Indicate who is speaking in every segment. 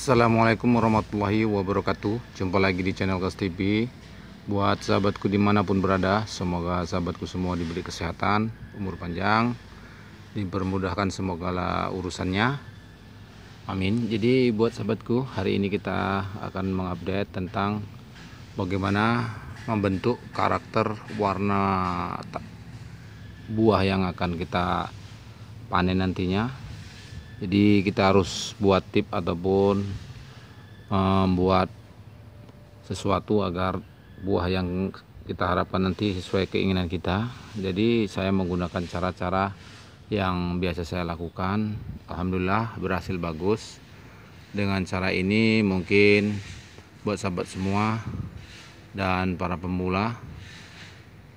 Speaker 1: Assalamualaikum warahmatullahi wabarakatuh Jumpa lagi di channel Kas TV Buat sahabatku dimanapun berada Semoga sahabatku semua diberi kesehatan Umur panjang Dipermudahkan semoga lah urusannya Amin Jadi buat sahabatku hari ini kita akan mengupdate tentang Bagaimana membentuk karakter warna buah yang akan kita panen nantinya jadi kita harus buat tip ataupun membuat eh, sesuatu agar buah yang kita harapkan nanti sesuai keinginan kita jadi saya menggunakan cara-cara yang biasa saya lakukan Alhamdulillah berhasil bagus dengan cara ini mungkin buat sahabat semua dan para pemula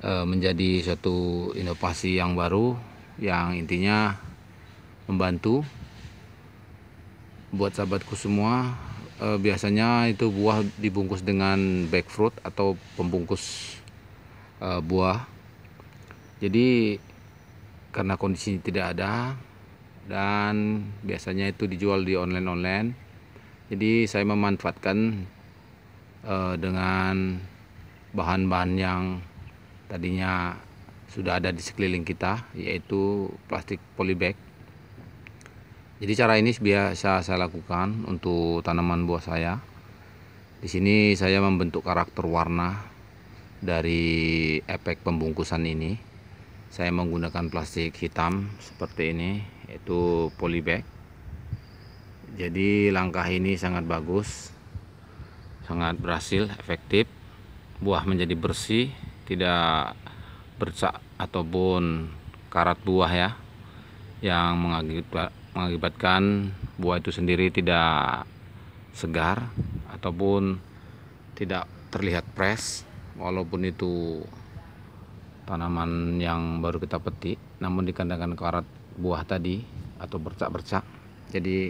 Speaker 1: eh, menjadi suatu inovasi yang baru yang intinya membantu buat sahabatku semua eh, biasanya itu buah dibungkus dengan back fruit atau pembungkus eh, buah jadi karena kondisi tidak ada dan biasanya itu dijual di online-online jadi saya memanfaatkan eh, dengan bahan-bahan yang tadinya sudah ada di sekeliling kita yaitu plastik polybag jadi cara ini biasa saya lakukan untuk tanaman buah saya. Di sini saya membentuk karakter warna dari efek pembungkusan ini. Saya menggunakan plastik hitam seperti ini, yaitu polybag. Jadi langkah ini sangat bagus, sangat berhasil, efektif. Buah menjadi bersih, tidak bercak ataupun karat buah ya yang mengakibatkan mengakibatkan buah itu sendiri tidak segar ataupun tidak terlihat fresh walaupun itu tanaman yang baru kita petik namun dikandangkan karat buah tadi atau bercak-bercak jadi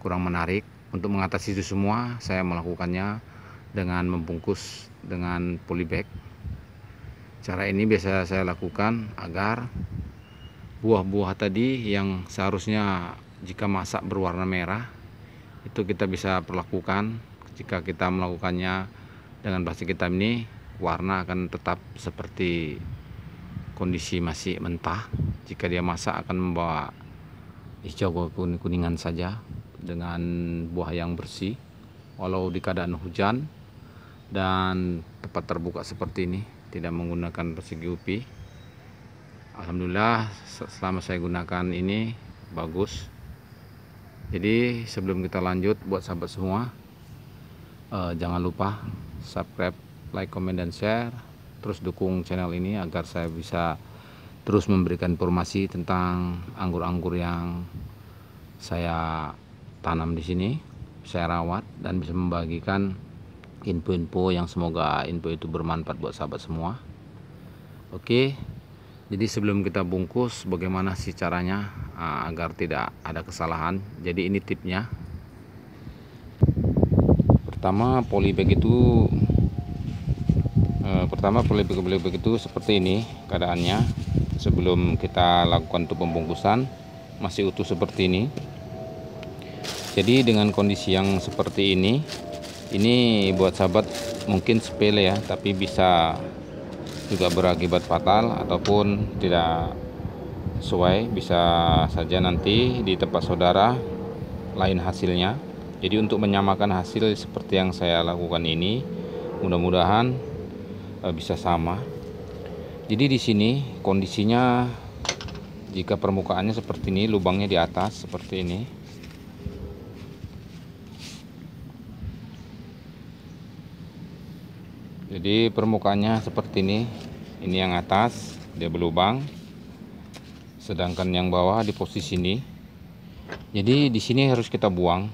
Speaker 1: kurang menarik untuk mengatasi itu semua saya melakukannya dengan membungkus dengan polybag cara ini biasa saya lakukan agar buah-buah tadi yang seharusnya jika masak berwarna merah itu kita bisa perlakukan jika kita melakukannya dengan plastik hitam ini warna akan tetap seperti kondisi masih mentah jika dia masak akan membawa hijau kuning-kuningan saja dengan buah yang bersih walau di keadaan hujan dan tempat terbuka seperti ini tidak menggunakan persegi upi Alhamdulillah selama saya gunakan ini bagus jadi sebelum kita lanjut buat sahabat semua eh, jangan lupa subscribe like comment dan share terus dukung channel ini agar saya bisa terus memberikan informasi tentang anggur-anggur yang saya tanam di sini saya rawat dan bisa membagikan info-info yang semoga info itu bermanfaat buat sahabat semua oke jadi sebelum kita bungkus bagaimana sih caranya ah, agar tidak ada kesalahan jadi ini tipnya pertama polybag itu eh, pertama polybag polybag itu seperti ini keadaannya sebelum kita lakukan untuk pembungkusan masih utuh seperti ini jadi dengan kondisi yang seperti ini ini buat sahabat mungkin sepele ya tapi bisa juga berakibat fatal ataupun tidak sesuai bisa saja nanti di tempat saudara lain hasilnya jadi untuk menyamakan hasil seperti yang saya lakukan ini mudah-mudahan e, bisa sama jadi di sini kondisinya jika permukaannya seperti ini lubangnya di atas seperti ini jadi permukaannya seperti ini ini yang atas dia berlubang sedangkan yang bawah di posisi ini jadi di sini harus kita buang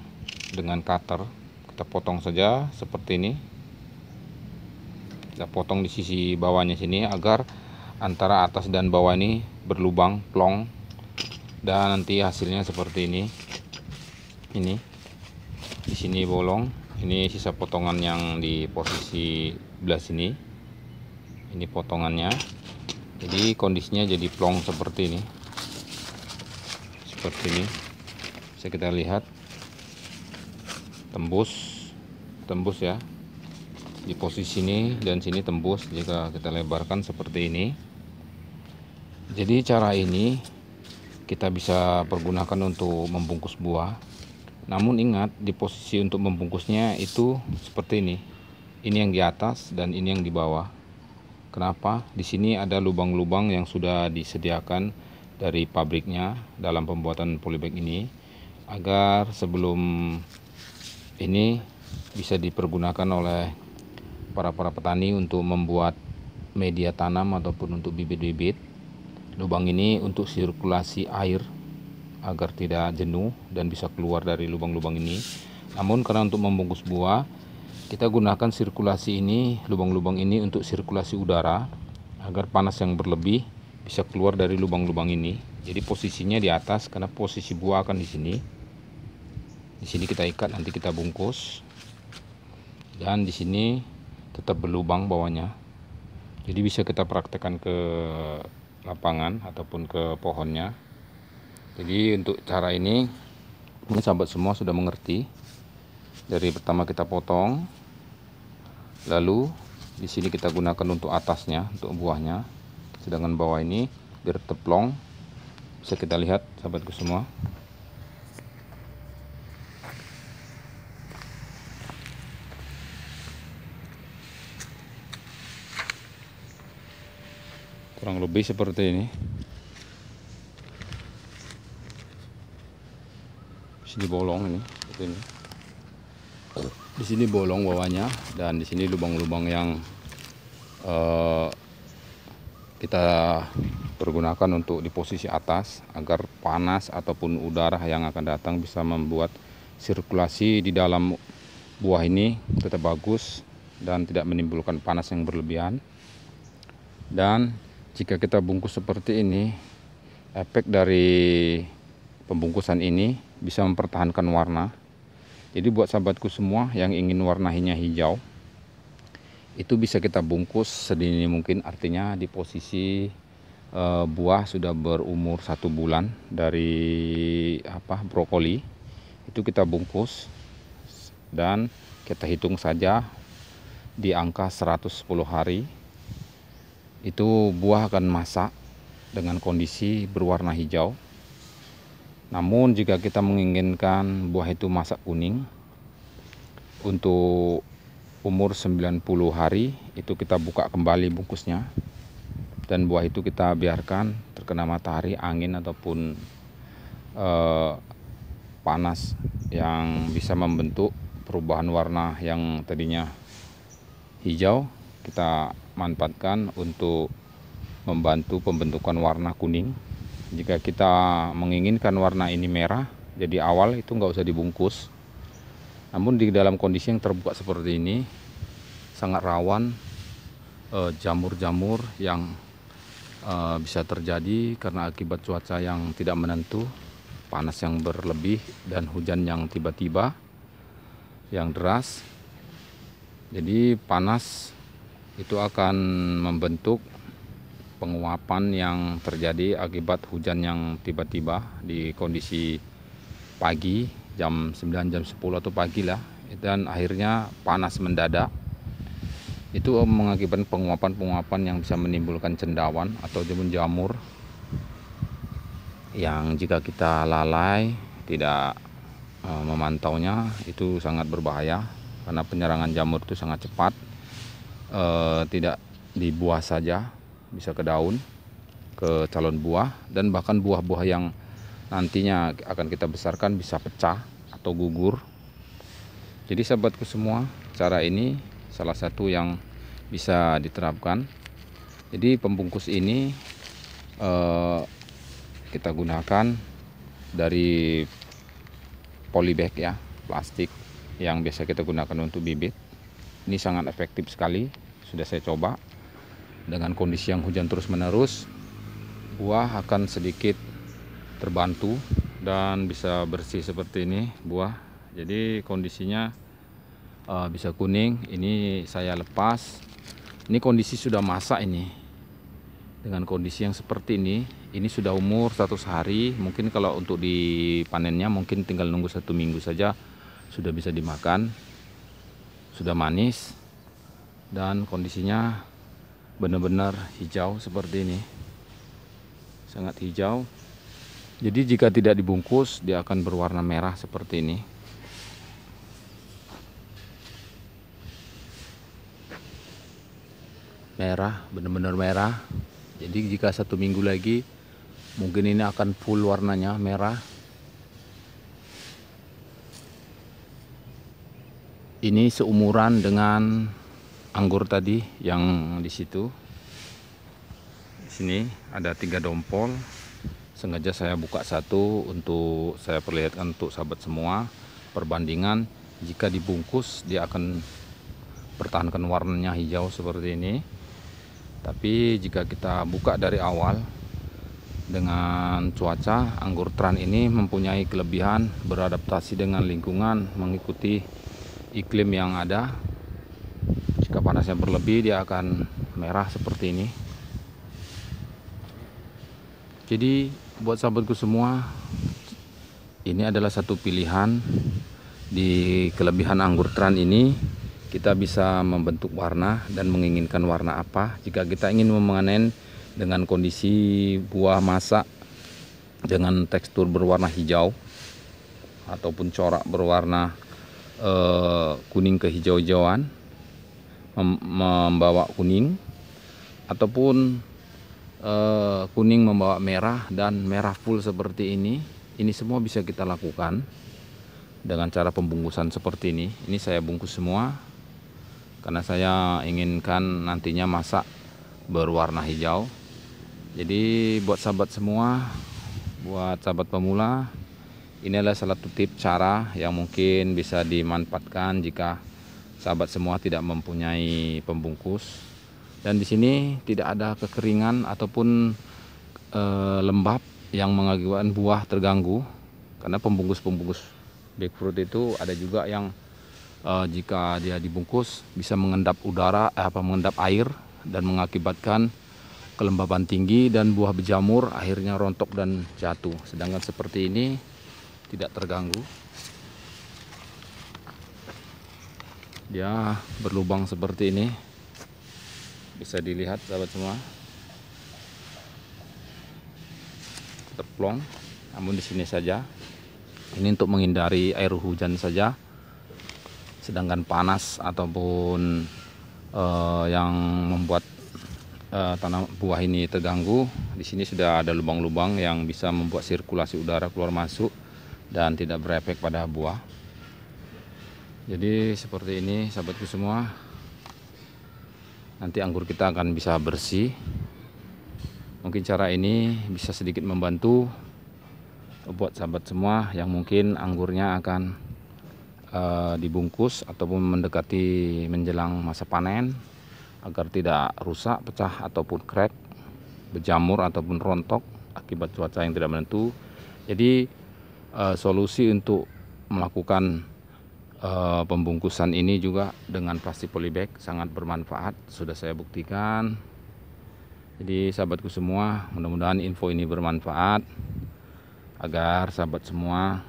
Speaker 1: dengan cutter kita potong saja seperti ini kita potong di sisi bawahnya sini agar antara atas dan bawah ini berlubang plong dan nanti hasilnya seperti ini ini di sini bolong ini sisa potongan yang di posisi belah sini ini potongannya jadi kondisinya jadi plong seperti ini seperti ini bisa kita lihat tembus tembus ya di posisi ini dan sini tembus jika kita lebarkan seperti ini jadi cara ini kita bisa pergunakan untuk membungkus buah namun ingat di posisi untuk membungkusnya itu seperti ini. Ini yang di atas dan ini yang di bawah. Kenapa? Di sini ada lubang-lubang yang sudah disediakan dari pabriknya dalam pembuatan polybag ini agar sebelum ini bisa dipergunakan oleh para para petani untuk membuat media tanam ataupun untuk bibit-bibit. Lubang ini untuk sirkulasi air agar tidak jenuh dan bisa keluar dari lubang-lubang ini namun karena untuk membungkus buah kita gunakan sirkulasi ini lubang-lubang ini untuk sirkulasi udara agar panas yang berlebih bisa keluar dari lubang-lubang ini jadi posisinya di atas karena posisi buah akan di sini di sini kita ikat nanti kita bungkus dan di sini tetap berlubang bawahnya jadi bisa kita praktekkan ke lapangan ataupun ke pohonnya jadi untuk cara ini ini sahabat semua sudah mengerti dari pertama kita potong lalu di sini kita gunakan untuk atasnya untuk buahnya sedangkan bawah ini biar teplong bisa kita lihat sahabatku semua kurang lebih seperti ini sini bolong ini ini di sini bolong bawahnya dan di sini lubang-lubang yang uh, kita pergunakan untuk di posisi atas agar panas ataupun udara yang akan datang bisa membuat sirkulasi di dalam buah ini tetap bagus dan tidak menimbulkan panas yang berlebihan dan jika kita bungkus seperti ini efek dari pembungkusan ini bisa mempertahankan warna jadi buat sahabatku semua yang ingin warnanya hijau itu bisa kita bungkus sedini mungkin artinya di posisi e, buah sudah berumur satu bulan dari apa brokoli itu kita bungkus dan kita hitung saja di angka 110 hari itu buah akan masak dengan kondisi berwarna hijau namun jika kita menginginkan buah itu masak kuning untuk umur 90 hari itu kita buka kembali bungkusnya dan buah itu kita biarkan terkena matahari, angin ataupun eh, panas yang bisa membentuk perubahan warna yang tadinya hijau kita manfaatkan untuk membantu pembentukan warna kuning jika kita menginginkan warna ini merah jadi awal itu nggak usah dibungkus namun di dalam kondisi yang terbuka seperti ini sangat rawan eh, jamur-jamur eh, yang eh, bisa terjadi karena akibat cuaca yang tidak menentu panas yang berlebih dan hujan yang tiba-tiba yang deras jadi panas itu akan membentuk penguapan yang terjadi akibat hujan yang tiba-tiba di kondisi pagi jam 9 jam 10 atau pagi lah dan akhirnya panas mendadak itu mengakibatkan penguapan-penguapan yang bisa menimbulkan cendawan atau jamur jamur yang jika kita lalai tidak e, memantaunya itu sangat berbahaya karena penyerangan jamur itu sangat cepat e, tidak dibuat saja bisa ke daun, ke calon buah, dan bahkan buah-buah yang nantinya akan kita besarkan bisa pecah atau gugur. Jadi sahabatku semua, cara ini salah satu yang bisa diterapkan. Jadi pembungkus ini eh, kita gunakan dari polybag ya, plastik yang biasa kita gunakan untuk bibit. Ini sangat efektif sekali, sudah saya coba dengan kondisi yang hujan terus-menerus buah akan sedikit terbantu dan bisa bersih seperti ini buah jadi kondisinya uh, bisa kuning ini saya lepas ini kondisi sudah masak ini dengan kondisi yang seperti ini ini sudah umur satu hari mungkin kalau untuk dipanennya mungkin tinggal nunggu satu minggu saja sudah bisa dimakan sudah manis dan kondisinya benar-benar hijau seperti ini sangat hijau jadi jika tidak dibungkus dia akan berwarna merah seperti ini merah benar-benar merah jadi jika satu minggu lagi mungkin ini akan full warnanya merah ini seumuran dengan anggur tadi yang di situ. Sini ada tiga dompol. Sengaja saya buka satu untuk saya perlihatkan untuk sahabat semua perbandingan jika dibungkus dia akan pertahankan warnanya hijau seperti ini. Tapi jika kita buka dari awal dengan cuaca, anggur tran ini mempunyai kelebihan beradaptasi dengan lingkungan, mengikuti iklim yang ada panasnya berlebih dia akan merah seperti ini jadi buat sahabatku semua ini adalah satu pilihan di kelebihan anggur tran ini kita bisa membentuk warna dan menginginkan warna apa jika kita ingin memanen dengan kondisi buah masak dengan tekstur berwarna hijau ataupun corak berwarna eh, kuning kehijau-hijauan membawa kuning ataupun uh, kuning membawa merah dan merah full seperti ini ini semua bisa kita lakukan dengan cara pembungkusan seperti ini ini saya bungkus semua karena saya inginkan nantinya masak berwarna hijau jadi buat sahabat semua buat sahabat pemula ini adalah salah satu tip cara yang mungkin bisa dimanfaatkan jika sahabat semua tidak mempunyai pembungkus dan di sini tidak ada kekeringan ataupun e, lembab yang mengakibatkan buah terganggu karena pembungkus-pembungkus fruit itu ada juga yang e, jika dia dibungkus bisa mengendap udara eh, apa mengendap air dan mengakibatkan kelembaban tinggi dan buah berjamur akhirnya rontok dan jatuh sedangkan seperti ini tidak terganggu dia ya, berlubang seperti ini bisa dilihat sahabat semua terplong namun di sini saja ini untuk menghindari air hujan saja sedangkan panas ataupun uh, yang membuat uh, eh, tanam buah ini terganggu di sini sudah ada lubang-lubang yang bisa membuat sirkulasi udara keluar masuk dan tidak berefek pada buah jadi seperti ini sahabatku semua nanti anggur kita akan bisa bersih mungkin cara ini bisa sedikit membantu buat sahabat semua yang mungkin anggurnya akan uh, dibungkus ataupun mendekati menjelang masa panen agar tidak rusak, pecah ataupun crack, berjamur ataupun rontok akibat cuaca yang tidak menentu. Jadi uh, solusi untuk melakukan Eh, pembungkusan ini juga dengan plastik polybag sangat bermanfaat sudah saya buktikan jadi sahabatku semua mudah-mudahan info ini bermanfaat agar sahabat semua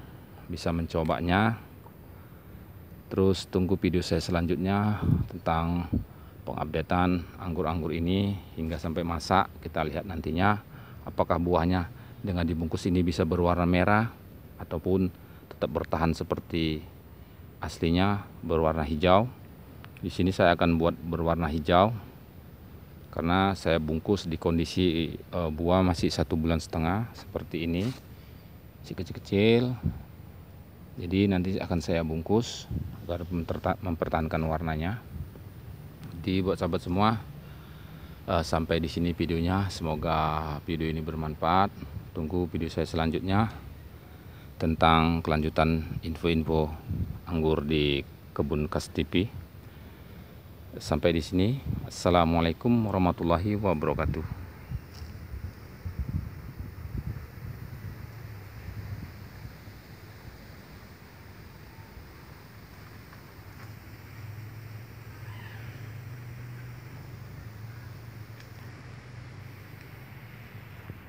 Speaker 1: bisa mencobanya terus tunggu video saya selanjutnya tentang pengupdatean anggur-anggur ini hingga sampai masak kita lihat nantinya apakah buahnya dengan dibungkus ini bisa berwarna merah ataupun tetap bertahan seperti aslinya berwarna hijau. Di sini saya akan buat berwarna hijau karena saya bungkus di kondisi eh, buah masih satu bulan setengah seperti ini, si kecil-kecil. Jadi nanti akan saya bungkus agar mempertahankan warnanya. Jadi buat sahabat semua eh, sampai di sini videonya. Semoga video ini bermanfaat. Tunggu video saya selanjutnya tentang kelanjutan info-info anggur di kebun Kastipi. Sampai di sini. Assalamualaikum warahmatullahi wabarakatuh.